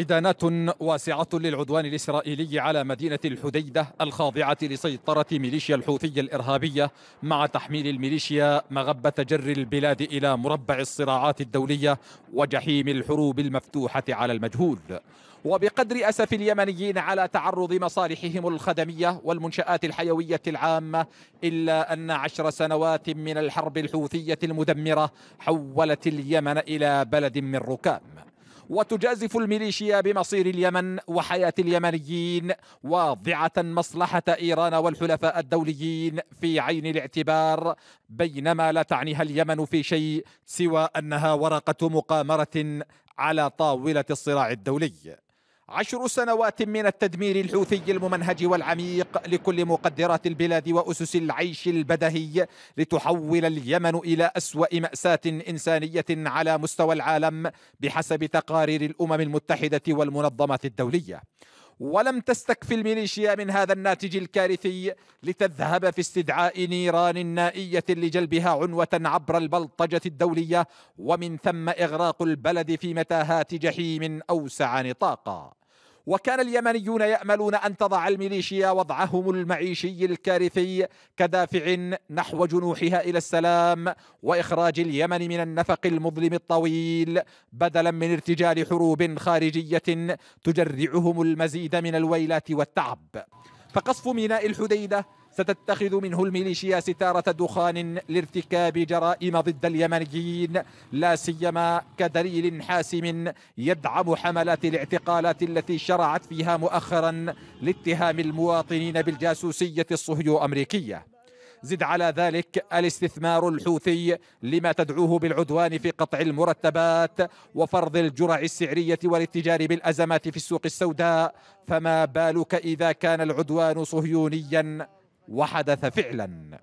إدانات واسعة للعدوان الإسرائيلي على مدينة الحديدة الخاضعة لسيطرة ميليشيا الحوثية الإرهابية مع تحميل الميليشيا مغبة جر البلاد إلى مربع الصراعات الدولية وجحيم الحروب المفتوحة على المجهول وبقدر أسف اليمنيين على تعرض مصالحهم الخدمية والمنشآت الحيوية العامة إلا أن عشر سنوات من الحرب الحوثية المدمرة حولت اليمن إلى بلد من ركام وتجازف الميليشيا بمصير اليمن وحياة اليمنيين واضعة مصلحة إيران والحلفاء الدوليين في عين الاعتبار بينما لا تعنيها اليمن في شيء سوى أنها ورقة مقامرة على طاولة الصراع الدولي عشر سنوات من التدمير الحوثي الممنهج والعميق لكل مقدرات البلاد وأسس العيش البدهي لتحول اليمن إلى أسوأ مأساة إنسانية على مستوى العالم بحسب تقارير الأمم المتحدة والمنظمات الدولية ولم تستكفي الميليشيا من هذا الناتج الكارثي لتذهب في استدعاء نيران نائية لجلبها عنوة عبر البلطجة الدولية ومن ثم إغراق البلد في متاهات جحيم أوسع نطاقا وكان اليمنيون يأملون أن تضع الميليشيا وضعهم المعيشي الكارثي كدافع نحو جنوحها إلى السلام وإخراج اليمن من النفق المظلم الطويل بدلا من ارتجال حروب خارجية تجرعهم المزيد من الويلات والتعب فقصف ميناء الحديدة ستتخذ منه الميليشيا ستارة دخان لارتكاب جرائم ضد اليمنيين لا سيما كدليل حاسم يدعم حملات الاعتقالات التي شرعت فيها مؤخرا لاتهام المواطنين بالجاسوسية الصهيو أمريكية زد على ذلك الاستثمار الحوثي لما تدعوه بالعدوان في قطع المرتبات وفرض الجرع السعرية والاتجار بالأزمات في السوق السوداء فما بالك إذا كان العدوان صهيونياً وحدث فعلا